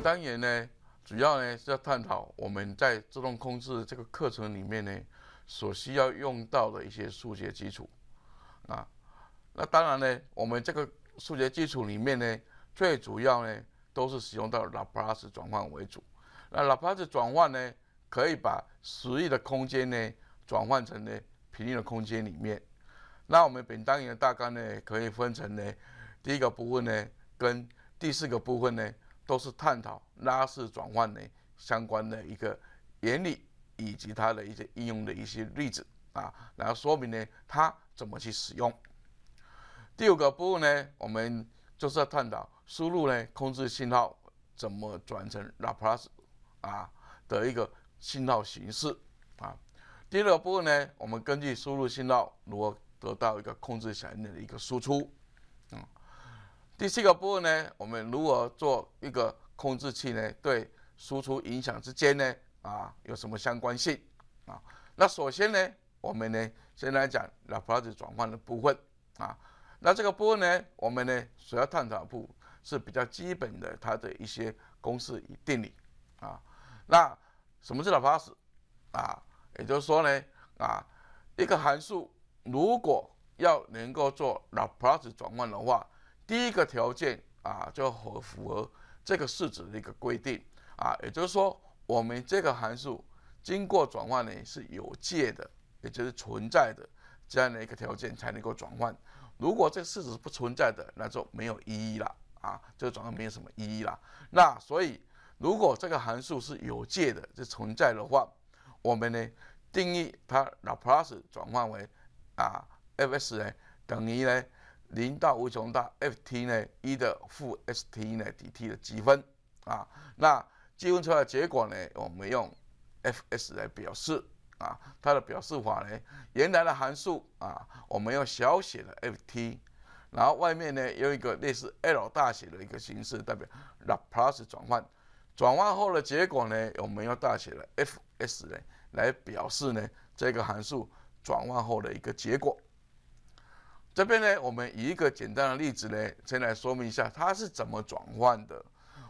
单元呢，主要呢是要探讨我们在自动控制这个课程里面呢所需要用到的一些数学基础。啊。那当然呢，我们这个数学基础里面呢，最主要呢都是使用到拉普拉斯转换为主。那拉普拉斯转换呢，可以把实域的空间呢转换成呢频率的空间里面。那我们本单元的大纲呢，可以分成呢第一个部分呢，跟第四个部分呢。都是探讨拉式转换的相关的一个原理，以及它的一些应用的一些例子啊，然后说明呢它怎么去使用。第五个部分呢，我们就是要探讨输入呢控制信号怎么转成拉普拉斯啊的一个信号形式啊。第六部分呢，我们根据输入信号如何得到一个控制响应的一个输出啊。第四个部分呢，我们如何做一个控制器呢？对输出影响之间呢？啊，有什么相关性啊？那首先呢，我们呢，先来讲拉普拉斯转换的部分啊。那这个部分呢，我们呢，主要探讨部是比较基本的，它的一些公式与定理啊。那什么是拉普拉斯啊？也就是说呢，啊，一个函数如果要能够做拉普拉斯转换的话，第一个条件啊，就合符合这个式子的一个规定啊，也就是说，我们这个函数经过转换呢是有界的，也就是存在的这样的一个条件才能够转换。如果这个式子不存在的，那就没有意义了啊，这个转换没有什么意义了。那所以，如果这个函数是有界的就存在的话，我们呢定义它那 plus 转换为啊 f s 呢等于呢。零到无穷大，f t 呢一的负 s t 呢 dt 的积分啊，那积分出来的结果呢，我们用 f s 来表示啊，它的表示法呢，原来的函数啊，我们用小写的 f t，然后外面呢用一个类似 L 大写的一个形式代表拉 plus 转换，转换后的结果呢，我们用大写的 f s 呢来表示呢这个函数转换后的一个结果。这边呢，我们以一个简单的例子呢，先来说明一下它是怎么转换的。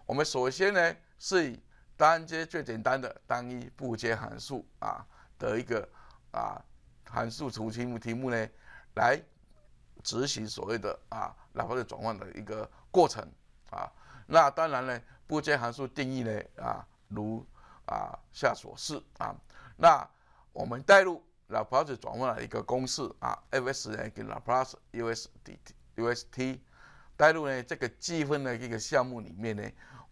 我们首先呢，是以单阶最简单的单一不阶函数啊的一个啊函数图题目题目呢，来执行所谓的啊哪怕是转换的一个过程啊。那当然呢，不阶函数定义呢啊如啊下所示啊。那我们代入。拉普拉斯转换了一个公式啊，f s 呢跟拉普拉斯 u s t u s t 带入呢这个积分的一个项目里面呢，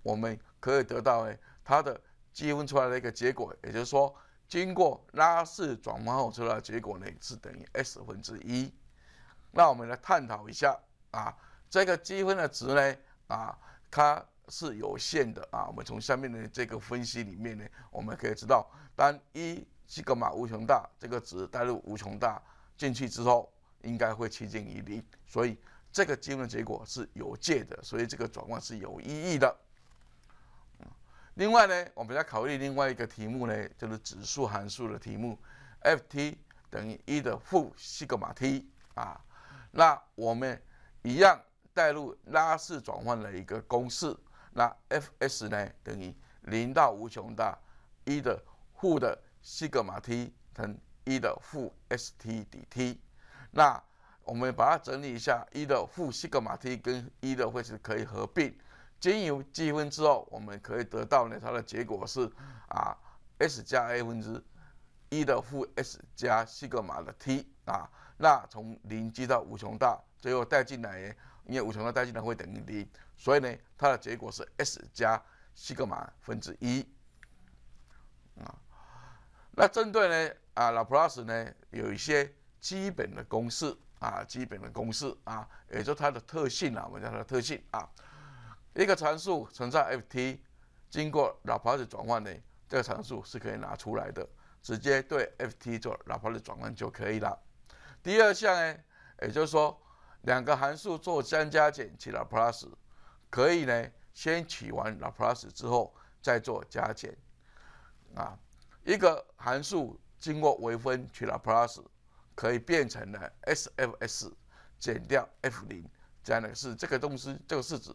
我们可以得到呢它的积分出来的一个结果，也就是说经过拉氏转换后出来的结果呢是等于 s 分之一。那我们来探讨一下啊，这个积分的值呢啊它是有限的啊，我们从下面的这个分析里面呢，我们可以知道当一西格玛无穷大这个值代入无穷大进去之后，应该会趋近于零，所以这个积分结果是有界的，所以这个转换是有意义的。另外呢，我们要考虑另外一个题目呢，就是指数函数的题目，f(t) 等于一的负西格玛 t 啊，那我们一样代入拉式转换的一个公式，那 f(s) 呢等于零到无穷大一的负的西格玛 t 乘一的负 s t d t，那我们把它整理一下，一的负西格玛 t 跟一的会是可以合并，经由积分之后，我们可以得到呢，它的结果是啊 s 加 a 分之一的负 s 加西格玛的 t 啊，那从零积到无穷大，最后带进来因为无穷大带进来会等于零，所以呢，它的结果是 s 加西格玛分之一啊。那针对呢啊拉普拉斯呢有一些基本的公式啊基本的公式啊，也就它的特性啊，我们叫它的特性啊。一个常数存在 f t，经过拉普拉斯转换呢，这个常数是可以拿出来的，直接对 f t 做拉普拉斯转换就可以了。第二项呢，也就是说两个函数做相加减，其拉普拉斯可以呢先取完拉普拉斯之后再做加减啊。一个函数经过微分取了 plus，可以变成了 s f s 减掉 f 零，这样的是这个东西，这个式子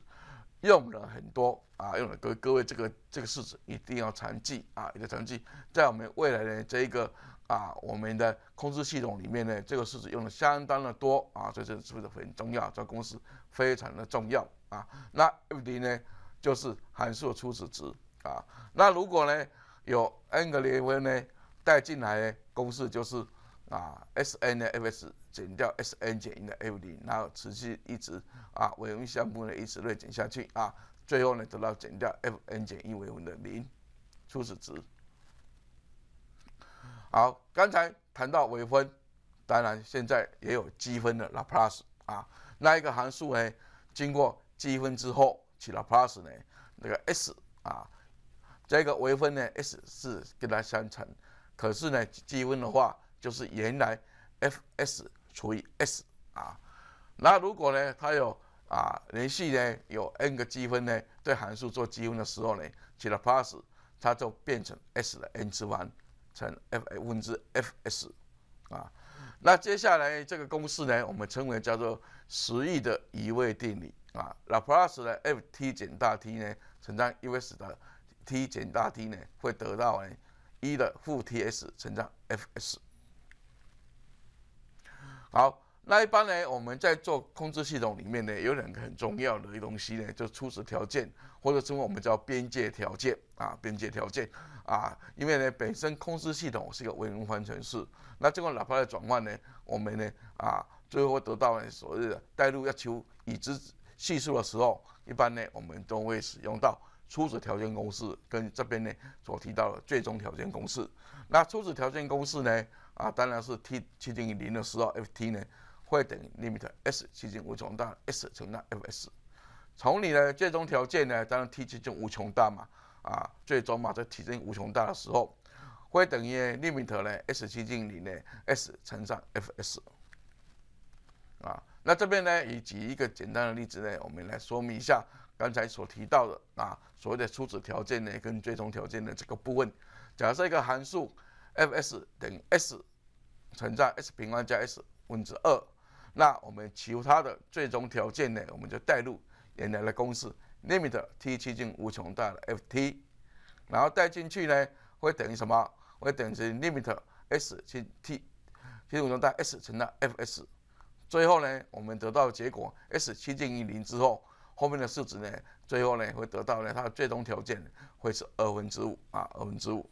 用了很多啊，用了各各位这个这个式子一定要常记啊，一定要常记，在我们未来的这一个啊，我们的控制系统里面呢，这个式子用的相当的多啊，所以这个式子很重要，这公式非常的重要啊。那 f 零呢，就是函数初始值啊。那如果呢？有 n 个微分呢，带进来呢，公式就是啊，s n 的 f s 减掉 s n 减一的 f 零，然后持续一直啊，微分项目呢一直累减下去啊，最后呢得到减掉 f n 减一微分的零初始值。好，刚才谈到微分，当然现在也有积分的拉 Plus 啊，那一个函数呢，经过积分之后取 plus 呢，那个 s 啊。这个微分呢，s 是跟它相乘，可是呢，积分的话就是原来 f s 除以 s 啊。那如果呢，它有啊连续呢，有 n 个积分呢，对函数做积分的时候呢，取了 plus，它就变成 s 的 n 次方乘 f 分之 f s 啊。那接下来这个公式呢，我们称为叫做十亿的移位定理啊。那 plus 呢，f t 减大 t 呢，乘上 u s 的。t 减大 T 呢，会得到呢一的负 tS 乘上 FS。好，那一般呢，我们在做控制系统里面呢，有两个很重要的东西呢，就初始条件，或者称为我们叫边界条件啊，边界条件啊，因为呢，本身控制系统是一个微分方程式，那这个喇叭的转换呢，我们呢啊，最后得到呢所谓的代入要求已知系数的时候，一般呢，我们都会使用到。初始条件公式跟这边呢所提到的最终条件公式，那初始条件公式呢啊，当然是 t 趋近于零的时候，f(t) 呢会等于 lim i t s 趋近无穷大 s 乘上 f(s)。从你的最终条件呢，当然 t 趋近无穷大嘛啊，最终嘛在 t 趋近无穷大的时候，会等于 lim i t 呢 s 趋近零呢 s 乘上 f(s)。啊，那这边呢，以举一个简单的例子呢，我们来说明一下。刚才所提到的啊，所谓的初始条件呢，跟最终条件的这个部分，假设一个函数 f s 等于 s 存在 s 平方加 s 分之二，那我们求它的最终条件呢，我们就代入原来的公式 limit t 趋近无穷大的 f t，然后代进去呢，会等于什么？会等于 limit s 近 t 趋近无穷大 s 乘上 f s，最后呢，我们得到结果 s 趋近于零之后。后面的式值呢，最后呢会得到呢，它的最终条件会是二分之五啊，二分之五。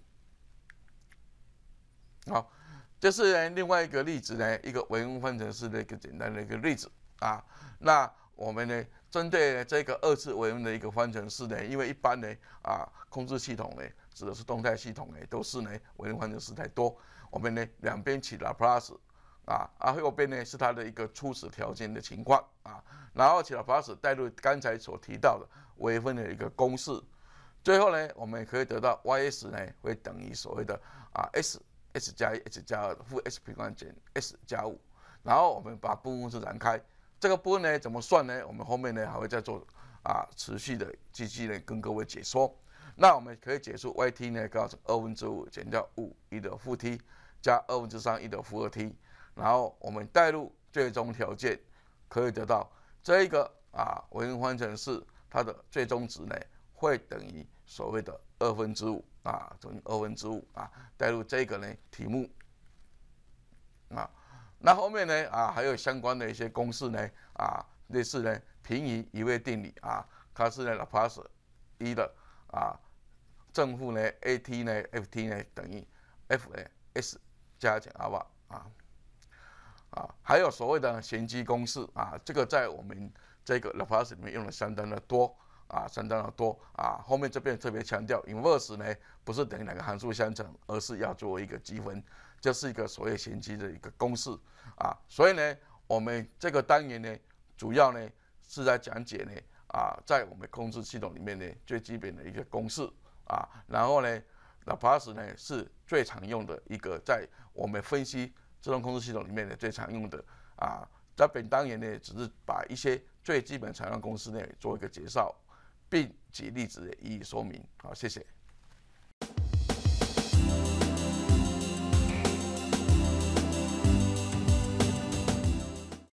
好，这是呢另外一个例子呢，一个微分方程式的一个简单的一个例子啊。那我们呢针对这个二次微分的一个方程式呢，因为一般呢啊控制系统呢指的是动态系统呢，都是呢微分方程式太多，我们呢两边取 plus。啊，啊，后边呢是它的一个初始条件的情况啊，然后起了把式带入刚才所提到的微分的一个公式，最后呢，我们也可以得到 y s 呢会等于所谓的啊 s s 加一 s 加二负 s 平方减 s 加五，然后我们把不公式展开，这个部分呢怎么算呢？我们后面呢还会再做啊持续的继续呢跟各位解说。那我们可以解出 y t 呢，告诉二分之五减掉五一的负 t 加二分之三一的负二 t。然后我们带入最终条件，可以得到这个啊微分方程式它的最终值呢会等于所谓的二分之五啊等于二分之五啊带入这个呢题目啊那后面呢啊还有相关的一些公式呢啊类似呢平移移位定理啊它是呢拉普拉斯一的啊正负呢 a t 呢 f t 呢等于 f 呢 s 加减 r 啊。啊，还有所谓的衔积公式啊，这个在我们这个拉 a c 斯里面用的相当的多啊，相当的多啊。后面这边特别强调，inverse 呢不是等于两个函数相乘，而是要做一个积分，这是一个所谓衔积的一个公式啊。所以呢，我们这个单元呢，主要呢是在讲解呢啊，在我们控制系统里面呢最基本的一个公式啊，然后呢拉 a c 斯呢是最常用的一个，在我们分析。自动控制系统里面的最常用的啊，在本单元呢，只是把一些最基本常用公式呢做一个介绍，并举例子一一说明。好，谢谢。